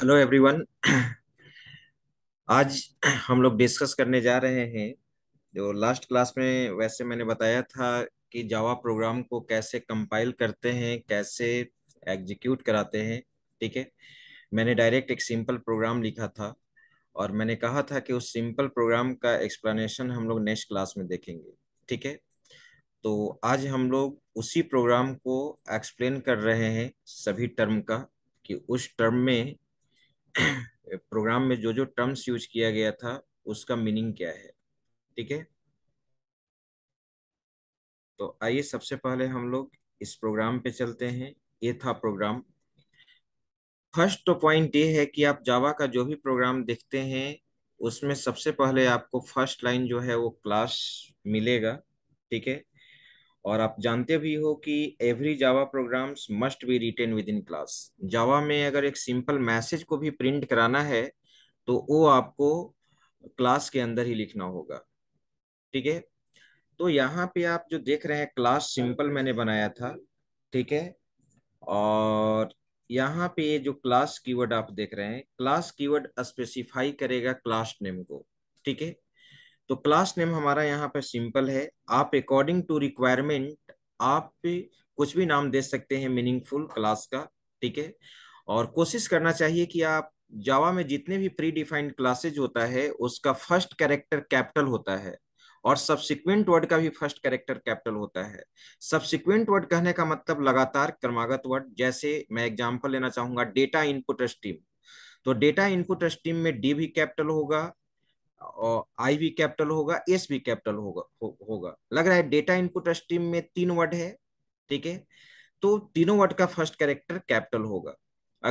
hello everyone आज हम लोग डिस्कस करने जा रहे हैं जो लास्ट क्लास में वैसे मैंने बताया था कि जावा प्रोग्राम को कैसे कंपाइल करते हैं कैसे एग्जीक्यूट कराते हैं ठीक है मैंने डायरेक्ट एक सिंपल प्रोग्राम लिखा था और मैंने कहा था कि उस सिंपल प्रोग्राम का एक्सप्लेनेशन हम लोग नेक्स्ट क्लास में देखेंगे ठीक है तो आज हम लोग उसी प्रोग्राम को एक्सप्लेन कर रहे हैं सभी टर्म का कि उस टर्म में प्रोग्राम में जो जो टर्म्स यूज किया गया था उसका मीनिंग क्या है ठीक है तो आइए सबसे पहले हम लोग इस प्रोग्राम पे चलते हैं ये था प्रोग्राम फर्स्ट तो पॉइंट ये है कि आप जावा का जो भी प्रोग्राम देखते हैं उसमें सबसे पहले आपको फर्स्ट लाइन जो है वो क्लास मिलेगा ठीक है और आप जानते भी हो कि every Java programs must be written within class Java में अगर एक सिंपल मैसेज को भी प्रिंट कराना है तो वो आपको क्लास के अंदर ही लिखना होगा ठीक है तो यहाँ पे आप जो देख रहे हैं क्लास सिंपल मैंने बनाया था ठीक है और यहाँ पे ये जो क्लास कीवर्ड आप देख रहे हैं क्लास कीवर्ड स्पेसिफाई करेगा क्लास नेम को ठीक है तो क्लास नेम हमारा यहाँ पर सिंपल है आप अकॉर्डिंग टू रिक्वायरमेंट आप कुछ भी नाम दे सकते हैं मीनिंगफुल क्लास का ठीक है और कोशिश करना चाहिए कि आप जावा में जितने भी प्री डिफाइंड क्लासेज होता है उसका फर्स्ट कैरेक्टर कैपिटल होता है और सबसिक्वेंट वर्ड का भी फर्स्ट कैरेक्टर कैपिटल होता है सबसिक्वेंट वर्ड कहने का मतलब लगातार क्रमागत वर्ड जैसे मैं एग्जांपल लेना चाहूंगा डेटा इनपुट स्ट्रीम तो डेटा इनपुट स्ट्रीम में डी भी कैपिटल होगा आई भी कैपिटल होगा एस भी कैपिटल होगा हो, होगा लग रहा है डेटा इनपुट स्ट्रीम में तीन वर्ड है ठीक है तो तीनों वर्ड का फर्स्ट कैरेक्टर कैपिटल होगा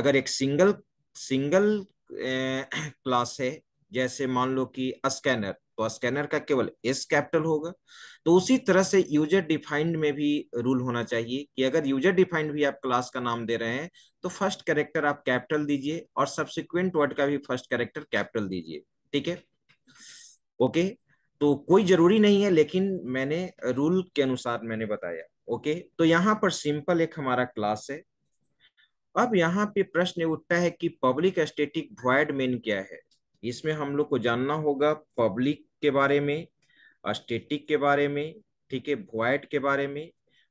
अगर एक सिंगल सिंगल क्लास है जैसे मान लो कि स्कैनर तो स्कैनर का केवल एस कैपिटल होगा तो उसी तरह से यूजर डिफाइंड में भी रूल होना चाहिए कि अगर यूजर डिफाइंड भी आप क्लास का नाम दे रहे हैं तो फर्स्ट कैरेक्टर आप कैपिटल दीजिए और सब्सिक्वेंट वर्ड का भी फर्स्ट कैरेक्टर कैपिटल दीजिए ठीक है ओके तो कोई जरूरी नहीं है लेकिन मैंने रूल के अनुसार मैंने बताया ओके तो यहाँ पर सिंपल एक हमारा क्लास है अब यहाँ पे प्रश्न उठता है कि पब्लिक स्टेटिक वॉयड मेन क्या है इसमें हम लोग को जानना होगा पब्लिक के बारे में स्टेटिक के बारे में ठीक है वॉयड के बारे में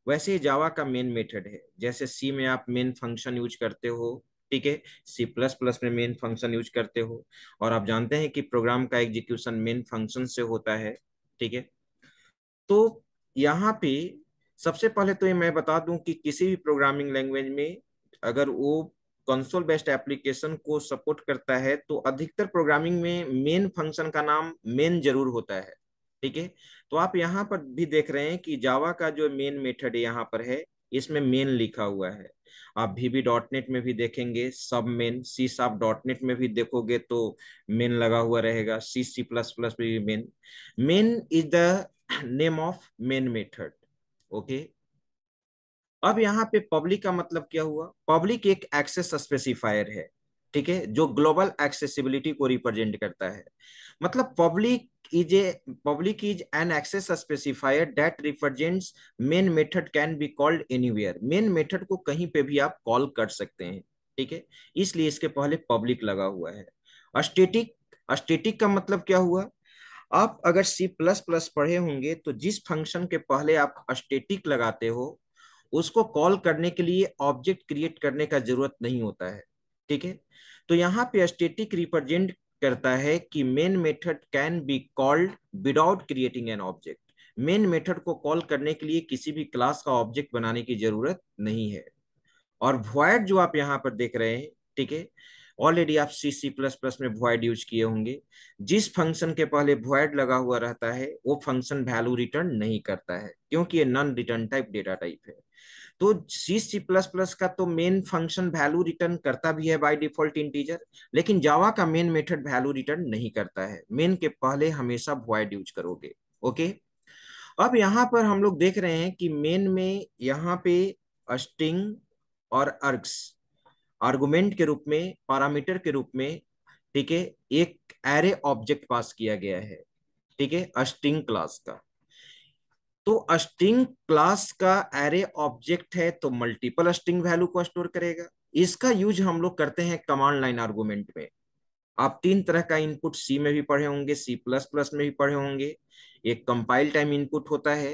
वैसे जावा का मेन मेथड है जैसे सी में आप मेन फंक्शन यूज करते हो ठीक है सी प्लस प्लस में मेन फंक्शन यूज करते हो और आप जानते हैं कि प्रोग्राम का एग्जीक्यूशन मेन फंक्शन से होता है ठीक है तो यहाँ पे सबसे पहले तो ये मैं बता दूं कि किसी भी प्रोग्रामिंग लैंग्वेज में अगर वो कंसोल बेस्ड एप्लीकेशन को सपोर्ट करता है तो अधिकतर प्रोग्रामिंग में मेन फंक्शन का नाम मेन जरूर होता है ठीक है तो आप यहाँ पर भी देख रहे हैं कि जावा का जो मेन मेथड यहाँ पर है इसमें मेन लिखा हुआ है आप भी भी डॉट नेट में भी देखेंगे सब मेन सी साफ डॉट नेट में भी देखोगे तो मेन लगा हुआ रहेगा सी सी प्लस प्लस भी main main is the name of main method okay अब यहाँ पे पब्लिक का मतलब क्या हुआ पब्लिक एक एक्सेस स्पेसिफायर है ठीक है जो ग्लोबल एक्सेसिबिलिटी को रिप्रेजेंट करता है मतलब public is a public is an access specifier that represents main method can be called anywhere main method को कहीं पे भी आप कॉल कर सकते हैं ठीक है इसलिए इसके पहले पब्लिक लगा हुआ है स्टेटिक स्टेटिक का मतलब क्या हुआ आप अगर C++ पढ़े होंगे तो जिस फंक्शन के पहले आप स्टेटिक लगाते हो उसको कॉल करने के लिए ऑब्जेक्ट क्रिएट करने का जरूरत नहीं होता है ठीक है तो यहाँ पे स्टेटिक रिप्रेजेंट करता है कि main method can be called without creating an object main method को कॉल करने के लिए किसी भी क्लास का ऑब्जेक्ट बनाने की जरूरत नहीं है और वॉयड जो आप यहाँ पर देख रहे हैं ठीक है ऑलरेडी आप सी सी प्लस प्लस में वॉयड यूज किए होंगे जिस फंक्शन के पहले वॉयड लगा हुआ रहता है वो फंक्शन वैल्यू रिटर्न नहीं करता है क्योंकि ये non return type data type है तो सी सी प्लस प्लस का तो मेन फंक्शन वैल्यू रिटर्न करता भी है बाय डिफॉल्ट इंटीजर लेकिन जावा का मेन मेथड वैल्यू रिटर्न नहीं करता है मेन के पहले हमेशा वॉइड यूज करोगे ओके अब यहां पर हम लोग देख रहे हैं कि मेन में यहाँ पे स्ट्रिंग और अर्ग्स आर्गुमेंट के रूप में पैरामीटर के रूप में ठीक है एक एरे ऑब्जेक्ट पास किया गया है ठीक है अस्टिंग क्लास का तो अस्टिंग क्लास का एरे ऑब्जेक्ट है तो मल्टीपल अस्टिंग वैल्यू को स्टोर करेगा इसका यूज हम लोग करते हैं कमांड लाइन आर्गुमेंट में आप तीन तरह का इनपुट सी में भी पढ़े होंगे सी प्लस प्लस में भी पढ़े होंगे एक कंपाइल टाइम इनपुट होता है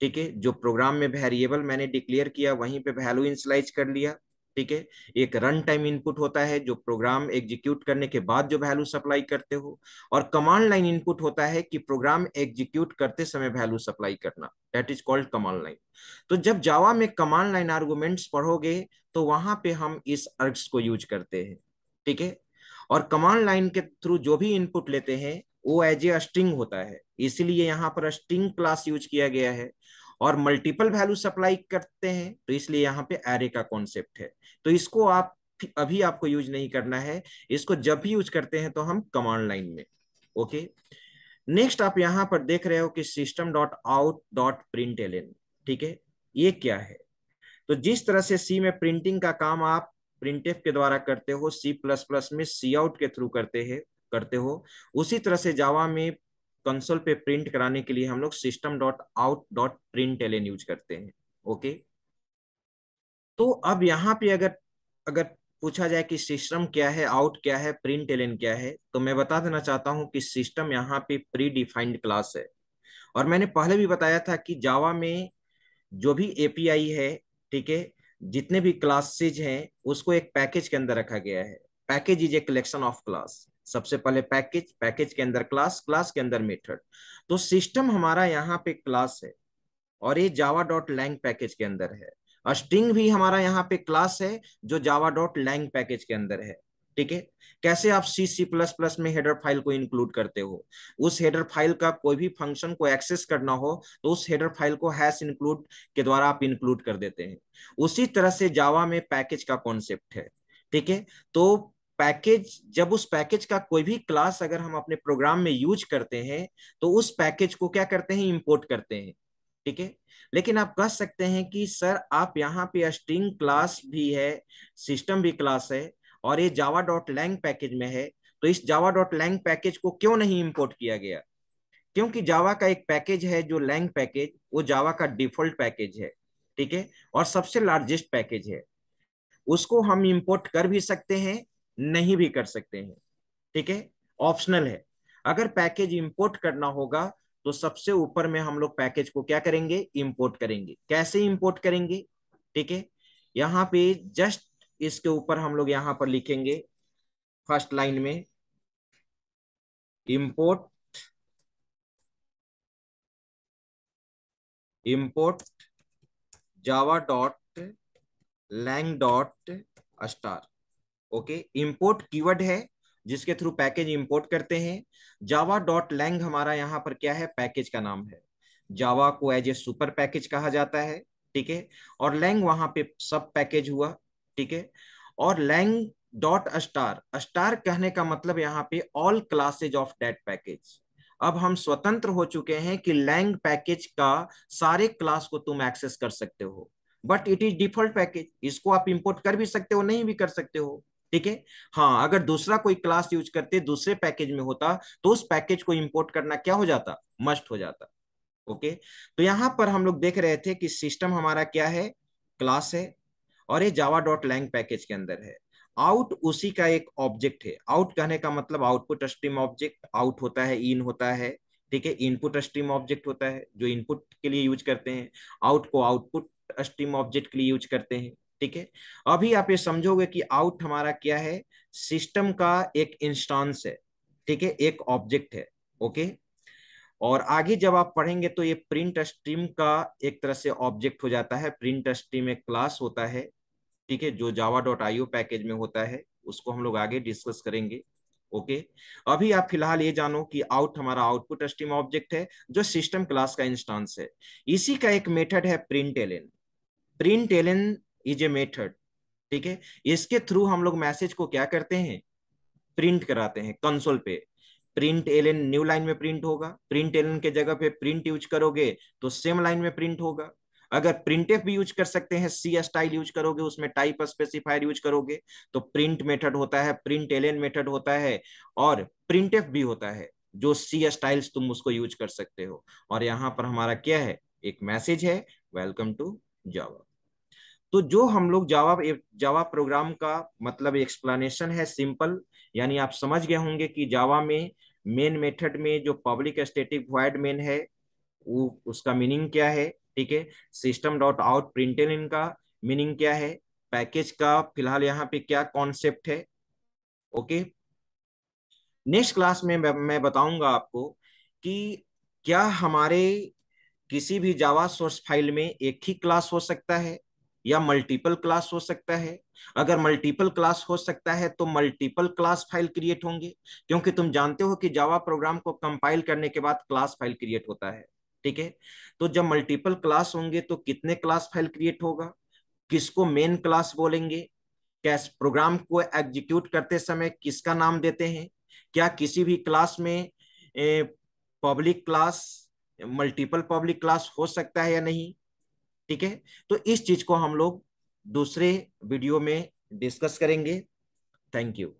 ठीक है जो प्रोग्राम में वेरिएबल मैंने डिक्लेयर किया वहीं पे वैल्यू इंसलाइज कर लिया ठीक है एक रन टाइम इनपुट होता है जो प्रोग्राम एग्जीक्यूट करने के बाद जो वैल्यू सप्लाई करते हो और कमांड लाइन इनपुट होता है कि प्रोग्राम एग्जीक्यूट करते समय वैल्यू सप्लाई करना that is called command line तो जब जावा में कमांड लाइन आर्गुमेंट्स पढ़ोगे तो वहां पे हम इस अर्ग्स को यूज करते हैं ठीक है और कमांड लाइन के थ्रू जो भी इनपुट लेते हैं वो एज ए स्ट्रिंग होता है इसलिए यहाँ पर स्ट्रिंग क्लास यूज किया गया है और मल्टीपल वैल्यू सप्लाई करते हैं तो इसलिए यहाँ पे एरे का कॉन्सेप्ट है तो इसको आप अभी आपको यूज नहीं करना है इसको जब भी यूज करते हैं तो हम कमांड लाइन में ओके नेक्स्ट आप यहाँ पर देख रहे हो कि system dot out dot print L ठीक है ये क्या है तो जिस तरह से सी में प्रिंटिंग का काम आप प्रिंटेफ के द्वारा करते हो सी प्लस प्लस में सी आउट के थ्रू करते हैं करते हो उसी तरह से जावा में कंसोल पे प्रिंट कराने के लिए हम लोग system dot out dot print L use करते हैं ओके तो अब यहाँ पे अगर अगर पूछा जाए कि सिस्टम क्या है आउट क्या है प्रिंट एल क्या है तो मैं बता देना चाहता हूँ कि सिस्टम यहाँ पे प्री डिफाइंड क्लास है और मैंने पहले भी बताया था कि जावा में जो भी एपीआई है ठीक है जितने भी क्लासेज हैं उसको एक पैकेज के अंदर रखा गया है package is a collection of class सबसे पहले पैकेज पैकेज के अंदर क्लास क्लास के अंदर मेथड तो सिस्टम हमारा यहाँ पे क्लास है और ये जावा डॉट लैंग पैकेज के अंदर है स्ट्रिंग भी हमारा यहाँ पे क्लास है जो जावा डॉट लैंग पैकेज के अंदर है ठीक है कैसे आप सी सी प्लस प्लस में हेडर फाइल को इंक्लूड करते हो उस हेडर फाइल का कोई भी फंक्शन को एक्सेस करना हो तो उस हेडर फाइल को हैश इंक्लूड के द्वारा आप इंक्लूड कर देते हैं उसी तरह से जावा में पैकेज का कॉन्सेप्ट है ठीक है तो पैकेज जब उस पैकेज का कोई भी क्लास अगर हम अपने प्रोग्राम में यूज करते हैं तो उस पैकेज को क्या करते हैं इंपोर्ट करते हैं ठीक है लेकिन आप कह सकते हैं कि सर आप यहाँ पे स्ट्रिंग क्लास भी है सिस्टम भी क्लास है और ये जावा डॉट लैंग पैकेज में है तो इस जावा डॉट लैंग पैकेज को क्यों नहीं इंपोर्ट किया गया क्योंकि जावा का एक पैकेज है जो लैंग पैकेज वो जावा का डिफॉल्ट पैकेज है ठीक है और सबसे लार्जेस्ट पैकेज है उसको हम इंपोर्ट कर भी सकते हैं नहीं भी कर सकते हैं ठीक है ऑप्शनल है अगर पैकेज इंपोर्ट करना होगा तो सबसे ऊपर में हम लोग पैकेज को क्या करेंगे इंपोर्ट करेंगे कैसे इंपोर्ट करेंगे ठीक है यहां पे जस्ट इसके ऊपर हम लोग यहां पर लिखेंगे फर्स्ट लाइन में import import Java dot lang dot star okay import keyword है जिसके थ्रू पैकेज इंपोर्ट करते हैं जावा डॉट लैंग हमारा यहाँ पर क्या है पैकेज का नाम है जावा को एज ए सुपर पैकेज कहा जाता है ठीक है और लैंग वहां पे सब पैकेज हुआ ठीक है और लैंग डॉट अस्टार अस्टार कहने का मतलब यहाँ पे all classes of that package अब हम स्वतंत्र हो चुके हैं कि लैंग पैकेज का सारे क्लास को तुम एक्सेस कर सकते हो but it is default package इसको आप इंपोर्ट कर भी सकते हो नहीं भी कर सकते हो ठीक है हाँ अगर दूसरा कोई क्लास यूज करते दूसरे पैकेज में होता तो उस पैकेज को इंपोर्ट करना क्या हो जाता मस्ट हो जाता ओके तो यहां पर हम लोग देख रहे थे कि सिस्टम हमारा क्या है क्लास है और ये जावा डॉट लैंग पैकेज के अंदर है आउट उसी का एक ऑब्जेक्ट है आउट कहने का मतलब आउटपुट स्ट्रीम ऑब्जेक्ट आउट होता है इन होता है ठीक है इनपुट स्ट्रीम ऑब्जेक्ट होता है जो इनपुट के लिए यूज करते हैं आउट को आउटपुट स्ट्रीम ऑब्जेक्ट के लिए यूज करते हैं ठीक है अभी आप ये समझोगे कि आउट हमारा क्या है सिस्टम का एक इंस्टांस है ठीक है एक ऑब्जेक्ट है ओके और आगे जब आप पढ़ेंगे तो ये प्रिंट स्ट्रीम का एक तरह से ऑब्जेक्ट हो जाता है प्रिंट स्ट्रीम एक क्लास होता है ठीक है जो जावा डॉट आईओ पैकेज में होता है उसको हम लोग आगे डिस्कस करेंगे ओके अभी आप फिलहाल ये जानो कि आउट हमारा आउटपुट स्ट्रीम ऑब्जेक्ट है जो सिस्टम क्लास का इंस्टांस है इसी का एक मेथड है print LN print LN is a method ठीक है इसके थ्रू हम लोग मैसेज को क्या करते हैं प्रिंट कराते हैं कंसोल पे print L N new line में प्रिंट होगा प्रिंट एलन के जगह पे प्रिंट यूज करोगे तो सेम लाइन में प्रिंट होगा अगर प्रिंट एफ भी यूज कर सकते हैं सी स्टाइल यूज करोगे उसमें टाइप स्पेसिफायर यूज करोगे तो प्रिंट मेथड होता है प्रिंट एन मेथड होता है और प्रिंट भी होता है जो सी स्टाइल्स तुम उसको यूज कर सकते हो और यहाँ पर हमारा क्या है एक मैसेज है वेलकम टू जावा तो जो हम लोग जावा जावा प्रोग्राम का मतलब एक्सप्लेनेशन है सिंपल यानी आप समझ गए होंगे कि जावा में मेन मेथड में जो पब्लिक स्टेटिक वाइड मेन है वो उसका मीनिंग क्या है ठीक है सिस्टम डॉट आउट प्रिंटेन इनका मीनिंग क्या है पैकेज का फिलहाल यहाँ पे क्या कॉन्सेप्ट है ओके नेक्स्ट क्लास में मैं बताऊंगा आपको कि क्या हमारे किसी भी जावा सोर्स फाइल में एक ही क्लास हो सकता है या मल्टीपल क्लास हो सकता है अगर मल्टीपल क्लास हो सकता है तो मल्टीपल क्लास फाइल क्रिएट होंगे क्योंकि तुम जानते हो कि जावा प्रोग्राम को कंपाइल करने के बाद क्लास फाइल क्रिएट होता है ठीक है तो जब मल्टीपल क्लास होंगे तो कितने क्लास फाइल क्रिएट होगा किसको मेन क्लास बोलेंगे क्या प्रोग्राम को एग्जीक्यूट करते समय किसका नाम देते हैं क्या किसी भी क्लास में public class multiple public class हो सकता है या नहीं ठीक है तो इस चीज को हम लोग दूसरे वीडियो में डिस्कस करेंगे थैंक यू